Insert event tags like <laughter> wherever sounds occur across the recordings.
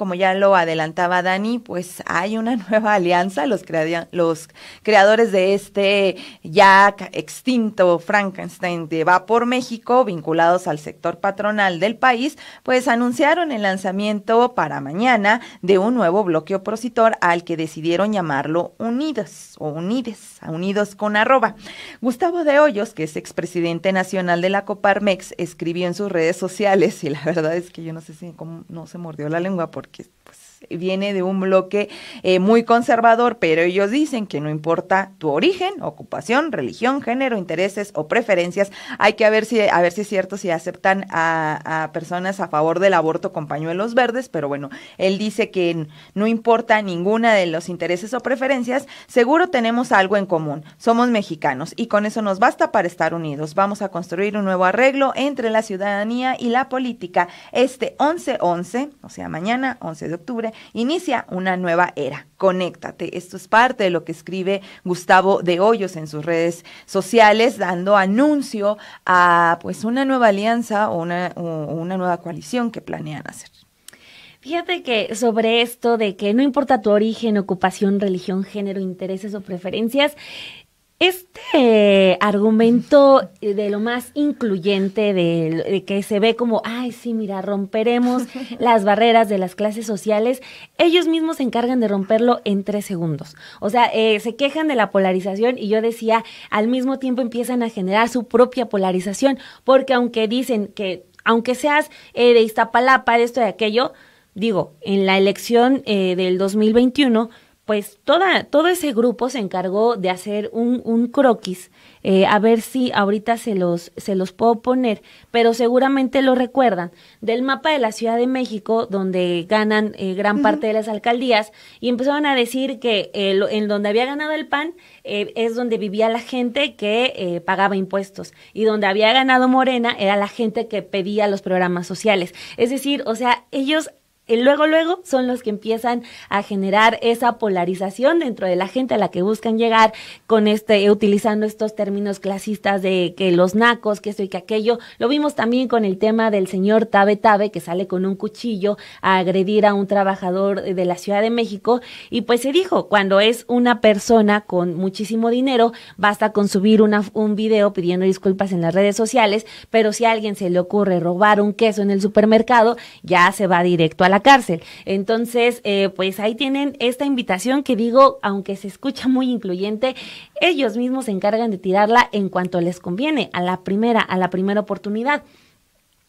como ya lo adelantaba Dani, pues hay una <laughs> nueva alianza, los, los creadores de este ya extinto Frankenstein de Va por México, vinculados al sector patronal del país, pues anunciaron el lanzamiento para mañana de un nuevo bloque opositor al que decidieron llamarlo Unidos o Unides, Unidos con arroba. Gustavo de Hoyos, que es expresidente nacional de la Coparmex, escribió en sus redes sociales, y la verdad es que yo no sé si cómo no se mordió la lengua porque que pues viene de un bloque eh, muy conservador, pero ellos dicen que no importa tu origen, ocupación, religión, género, intereses o preferencias, hay que ver si, a ver si es cierto si aceptan a, a personas a favor del aborto con pañuelos verdes, pero bueno, él dice que no importa ninguna de los intereses o preferencias, seguro tenemos algo en común, somos mexicanos y con eso nos basta para estar unidos. Vamos a construir un nuevo arreglo entre la ciudadanía y la política este 11-11, o sea, mañana 11 de octubre inicia una nueva era. Conéctate. Esto es parte de lo que escribe Gustavo de Hoyos en sus redes sociales, dando anuncio a pues una nueva alianza una, o una nueva coalición que planean hacer. Fíjate que sobre esto de que no importa tu origen, ocupación, religión, género, intereses o preferencias, este argumento de lo más incluyente, de, que se ve como, ay, sí, mira, romperemos <laughs> las barreras de las clases sociales, ellos mismos se encargan de romperlo en tres segundos. O sea, eh, se quejan de la polarización y yo decía, al mismo tiempo empiezan a generar su propia polarización, porque aunque dicen que, aunque seas eh, de Iztapalapa, de esto, de aquello, digo, en la elección eh, del 2021, pues toda, todo ese grupo se encargó de hacer un, croquis. Eh, a ver si ahorita se los, se los puedo poner, pero seguramente lo recuerdan, del mapa de la Ciudad de México, donde ganan eh, gran parte de las alcaldías, y empezaron a decir que eh, en donde había ganado el PAN es donde vivía la gente que pagaba impuestos, y donde había ganado Morena era la gente que pedía los programas sociales. Es decir, o sea, ellos luego, luego son los que empiezan a generar esa polarización dentro de la gente a la que buscan llegar con este, utilizando estos términos clasistas de que los nacos, que esto y que aquello. Lo vimos también con el tema del señor Tabe Tabe, que sale con un cuchillo a agredir a un trabajador de la Ciudad de México. Y pues se dijo, cuando es una persona con muchísimo dinero, basta con subir una, un video pidiendo disculpas en las redes sociales, pero si a alguien se le ocurre robar un queso en el supermercado, ya se va directo a la cárcel. Entonces, eh, pues ahí tienen esta invitación que digo, aunque se escucha muy incluyente, ellos mismos se encargan de tirarla en cuanto les conviene, a la primera, a la primera oportunidad.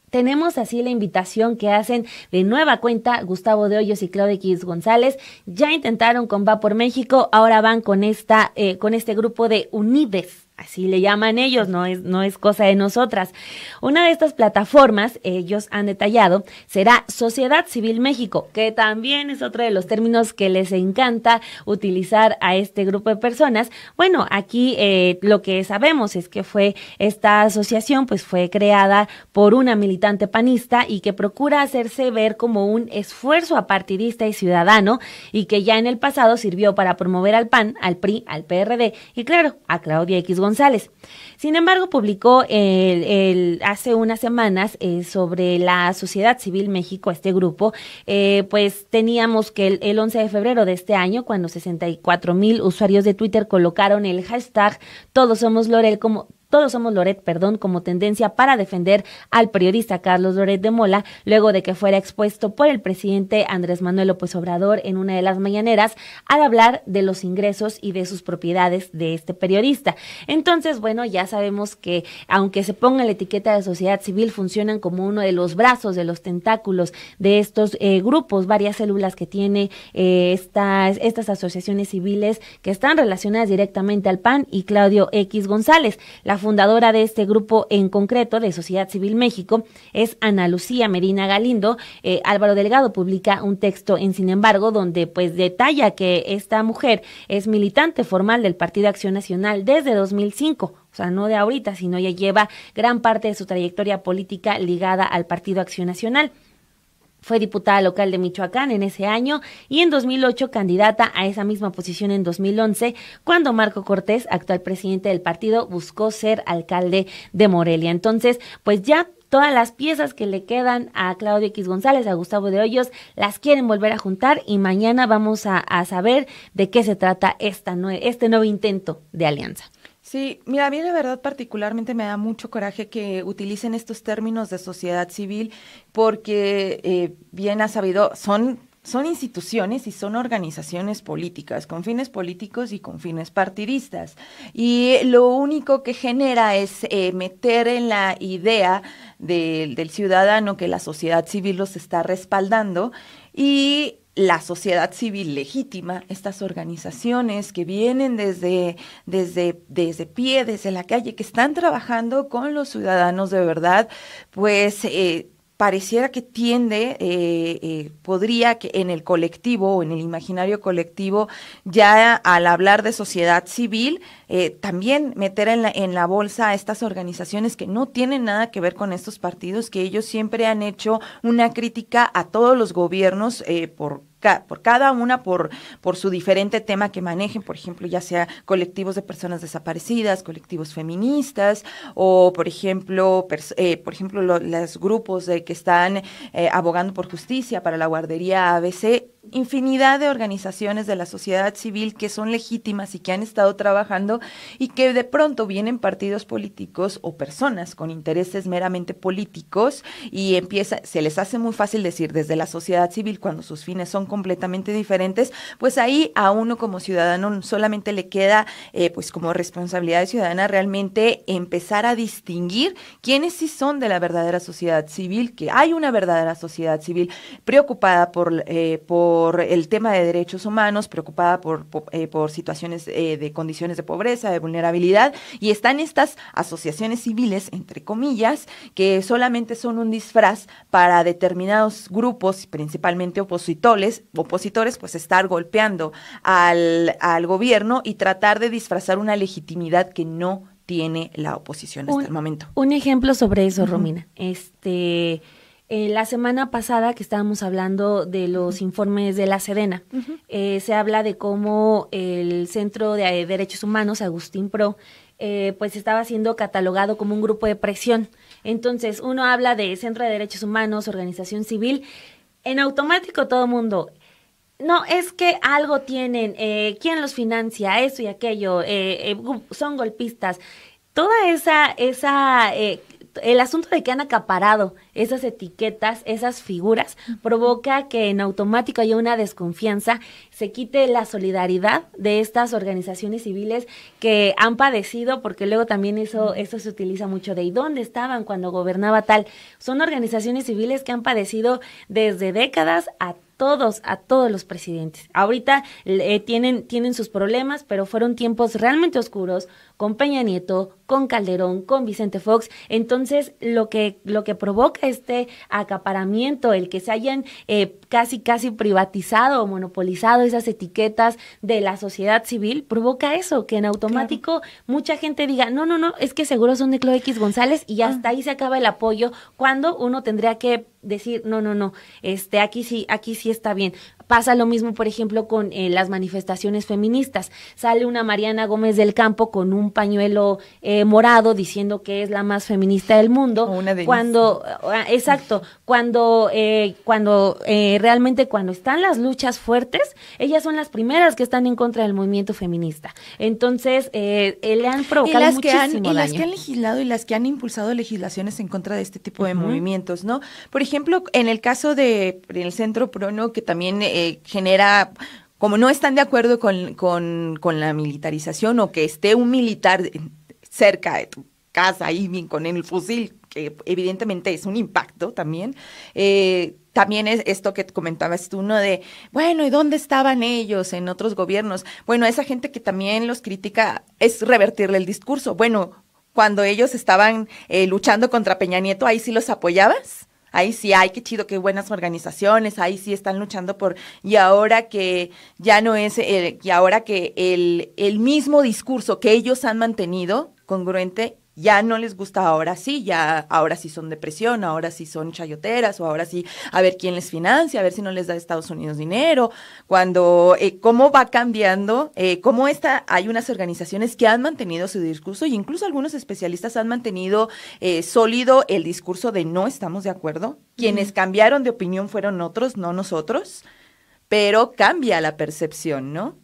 Tenemos así la invitación que hacen de nueva cuenta Gustavo de Hoyos y Claudia X González. Ya intentaron con Va por México, ahora van con esta, eh, con este grupo de Unides Así le llaman ellos, no es, no es cosa de nosotras. Una de estas plataformas, ellos han detallado, será Sociedad Civil México, que también es otro de los términos que les encanta utilizar a este grupo de personas. Bueno, aquí eh, lo que sabemos es que fue esta asociación, pues fue creada por una militante panista y que procura hacerse ver como un esfuerzo apartidista y ciudadano y que ya en el pasado sirvió para promover al PAN, al PRI, al PRD y claro, a Claudia X González. Sin embargo, publicó el, hace unas semanas eh, sobre la sociedad civil México, este grupo, eh, pues teníamos que el, 11 de febrero de este año, cuando 64 mil usuarios de Twitter colocaron el hashtag Todos somos Lorel como todos somos Loret, perdón, como tendencia para defender al periodista Carlos Loret de Mola, luego de que fuera expuesto por el presidente Andrés Manuel López Obrador en una de las mañaneras al hablar de los ingresos y de sus propiedades de este periodista. Entonces, bueno, ya sabemos que aunque se ponga la etiqueta de sociedad civil, funcionan como uno de los brazos, de los tentáculos de estos eh, grupos, varias células que tiene eh, estas, estas asociaciones civiles que están relacionadas directamente al PAN y Claudio X González. La fundadora de este grupo en concreto, de Sociedad Civil México, es Ana Lucía Medina Galindo. Eh, Álvaro Delgado publica un texto en Sin embargo, donde pues detalla que esta mujer es militante formal del Partido Acción Nacional desde 2005 o sea, no de ahorita, sino ya lleva gran parte de su trayectoria política ligada al Partido Acción Nacional. Fue diputada local de Michoacán en ese año y en 2008 candidata a esa misma posición en 2011, cuando Marco Cortés, actual presidente del partido, buscó ser alcalde de Morelia. Entonces, pues ya todas las piezas que le quedan a Claudio X González, a Gustavo de Hoyos, las quieren volver a juntar y mañana vamos a, saber de qué se trata esta este nuevo intento de alianza. Sí, mira, a mí la verdad particularmente me da mucho coraje que utilicen estos términos de sociedad civil porque eh, bien ha sabido, son son instituciones y son organizaciones políticas, con fines políticos y con fines partidistas. Y lo único que genera es eh, meter en la idea del ciudadano que la sociedad civil los está respaldando y la sociedad civil legítima, estas organizaciones que vienen desde, desde, desde pie, desde la calle, que están trabajando con los ciudadanos de verdad, pues eh, pareciera que tiende, eh, eh, podría que en el colectivo o en el imaginario colectivo, ya al hablar de sociedad civil, eh, también meter en la, en la bolsa a estas organizaciones que no tienen nada que ver con estos partidos, que ellos siempre han hecho una crítica a todos los gobiernos por por cada una, por, por su diferente tema que manejen, por ejemplo, ya sea colectivos de personas desaparecidas, colectivos feministas, o por ejemplo, eh, por ejemplo, los grupos de, que están eh, abogando por justicia para la guardería ABC, infinidad de organizaciones de la sociedad civil que son legítimas y que han estado trabajando y que de pronto vienen partidos políticos o personas con intereses meramente políticos y empieza, se les hace muy fácil decir desde la sociedad civil cuando sus fines son completamente diferentes, pues ahí a uno como ciudadano solamente le queda eh, pues como responsabilidad ciudadana realmente empezar a distinguir quiénes sí son de la verdadera sociedad civil, que hay una verdadera sociedad civil preocupada por eh, por el tema de derechos humanos, preocupada por, eh, situaciones eh, de condiciones de pobreza, de vulnerabilidad, y están estas asociaciones civiles, entre comillas, que solamente son un disfraz para determinados grupos, principalmente opositores, opositores pues estar golpeando al, al gobierno y tratar de disfrazar una legitimidad que no tiene la oposición hasta el momento. Un ejemplo sobre eso, Romina. Este eh, la semana pasada que estábamos hablando de los informes de la Sedena, eh, se habla de cómo el Centro de eh, Derechos Humanos, Agustín Pro, pues estaba siendo catalogado como un grupo de presión. Entonces, uno habla de Centro de Derechos Humanos, organización civil, en automático todo mundo. No, es que algo tienen, ¿quién los financia? Eso y aquello, son golpistas toda esa, esa eh, el asunto de que han acaparado esas etiquetas, esas figuras, provoca que en automático haya una desconfianza se quite la solidaridad de estas organizaciones civiles que han padecido, porque luego también eso, eso se utiliza mucho de ¿y dónde estaban cuando gobernaba tal? Son organizaciones civiles que han padecido desde décadas a todos, a todos los presidentes. Ahorita eh, tienen, tienen sus problemas, pero fueron tiempos realmente oscuros con Peña Nieto, con Calderón, con Vicente Fox. Entonces, lo que, lo que provoca este acaparamiento, el que se hayan eh, casi, casi privatizado o monopolizado esas etiquetas de la sociedad civil, provoca eso, que en automático mucha gente diga, no, no, no, es que seguro son de Chloe X González y hasta ah. ahí se acaba el apoyo, cuando uno tendría que decir, no, no, no, este, aquí sí, aquí sí está bien. Pasa lo mismo, por ejemplo, con eh, las manifestaciones feministas. Sale una Mariana Gómez del Campo con un pañuelo eh, morado diciendo que es la más feminista del mundo. cuando, ah, exacto, cuando, eh, cuando realmente cuando están las luchas fuertes, ellas son las primeras que están en contra del movimiento feminista. Entonces, le han provocado las que han, Y las que han legislado y las que han impulsado legislaciones en contra de este tipo de movimientos, ¿no? Por ejemplo, ejemplo, en el caso de el Centro Prono, que también eh, genera como no están de acuerdo con, con, con, la militarización o que esté un militar cerca de tu casa ahí con el fusil, que evidentemente es un impacto también, eh, también es esto que comentabas tú, ¿no? De, bueno, ¿y dónde estaban ellos en otros gobiernos? Bueno, esa gente que también los critica es revertirle el discurso. Bueno, cuando ellos estaban eh, luchando contra Peña Nieto, ahí sí los apoyabas. Ahí sí, hay qué chido, qué buenas organizaciones, ahí sí están luchando por, y ahora que ya no es, y ahora que el, el mismo discurso que ellos han mantenido, congruente, ya no les gusta ahora sí, ya ahora sí son depresión, ahora sí son chayoteras o ahora sí a ver quién les financia, a ver si no les da Estados Unidos dinero, cuando eh, cómo va cambiando, eh, cómo está, hay unas organizaciones que han mantenido su discurso y e incluso algunos especialistas han mantenido eh, sólido el discurso de no estamos de acuerdo, quienes cambiaron de opinión fueron otros, no nosotros, pero cambia la percepción, ¿no?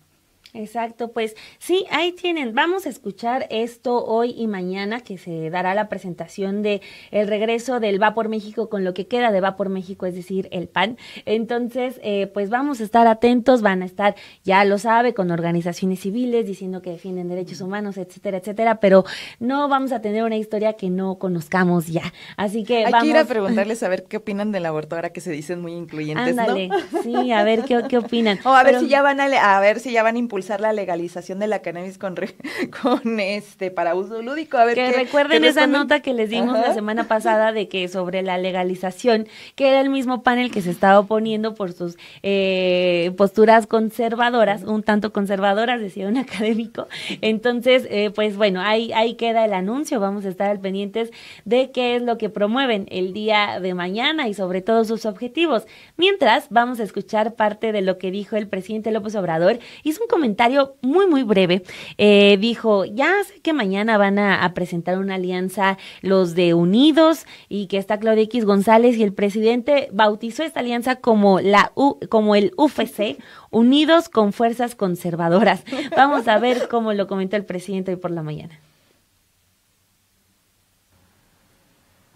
Exacto, pues sí, ahí tienen. Vamos a escuchar esto hoy y mañana que se dará la presentación de el regreso del Va por México con lo que queda de Va por México, es decir, el PAN. Entonces, eh, pues vamos a estar atentos, van a estar, ya lo sabe, con organizaciones civiles diciendo que defienden derechos humanos, etcétera, etcétera, pero no vamos a tener una historia que no conozcamos ya. Así que Hay vamos. que ir a preguntarles a ver qué opinan del aborto ahora que se dicen muy incluyentes, Ándale, sí, a ver qué, qué opinan. <laughs> O a ver si ya van a, a ver si ya van a impulsar la legalización de la cannabis con, <laughs> con este para uso lúdico. A ver que recuerden esa nota que les dimos la semana pasada de que sobre la legalización, que era el mismo panel que se estaba oponiendo por sus eh, posturas conservadoras, un tanto conservadoras, decía un <laughs> académico. Entonces, eh, pues bueno, ahí, ahí queda el anuncio. Vamos a estar al pendientes de qué es lo que promueven el día de mañana y sobre todo sus objetivos. Mientras, vamos a escuchar parte de lo que dijo el presidente López Obrador. Hizo un comentario comentario muy, muy breve. Eh, dijo, ya sé que mañana van a, presentar una alianza los de Unidos y que está Claudia X González y el presidente bautizó esta alianza como, la como el UFC, Unidos con Fuerzas Conservadoras. <laughs> Vamos a ver cómo lo comentó el presidente hoy por la mañana.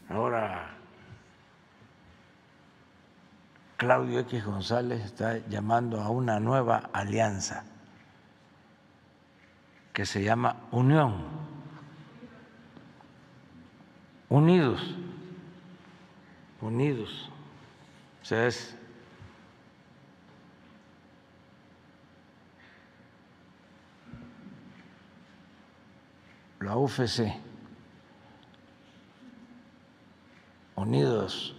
Ahora Claudio X González está llamando a una nueva alianza que se llama Unión, unidos, unidos. O es la UFC, unidos,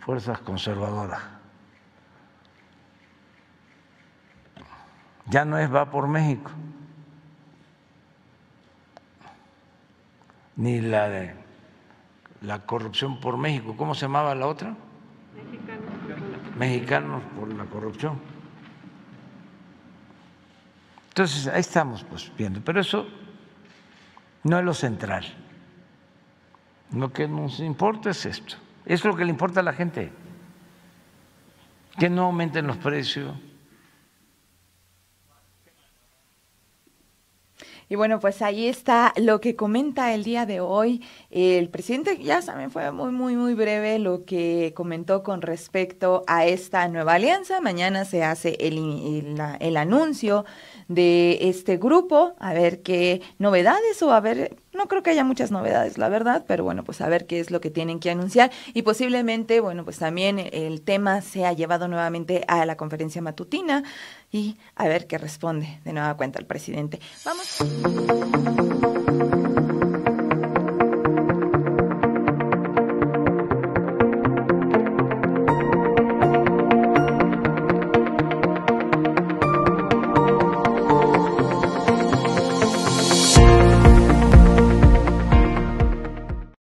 fuerzas conservadoras. ya no es va por México, ni la de la corrupción por México. ¿Cómo se llamaba la otra? Mexicanos por la, corrupción. Entonces, ahí estamos pues viendo, pero eso no es lo central. Lo que nos importa es esto. Es lo que le importa a la gente. Que no aumenten los precios, Y bueno, pues ahí está lo que comenta el día de hoy. El presidente, ya saben, fue muy, muy, muy breve lo que comentó con respecto a esta nueva alianza. Mañana se hace el, el, anuncio de este grupo, a ver qué novedades o a ver no creo que haya muchas novedades, la verdad, pero bueno, pues a ver qué es lo que tienen que anunciar y posiblemente, bueno, pues también el tema sea llevado nuevamente a la conferencia matutina y a ver qué responde de nueva cuenta el presidente. Vamos.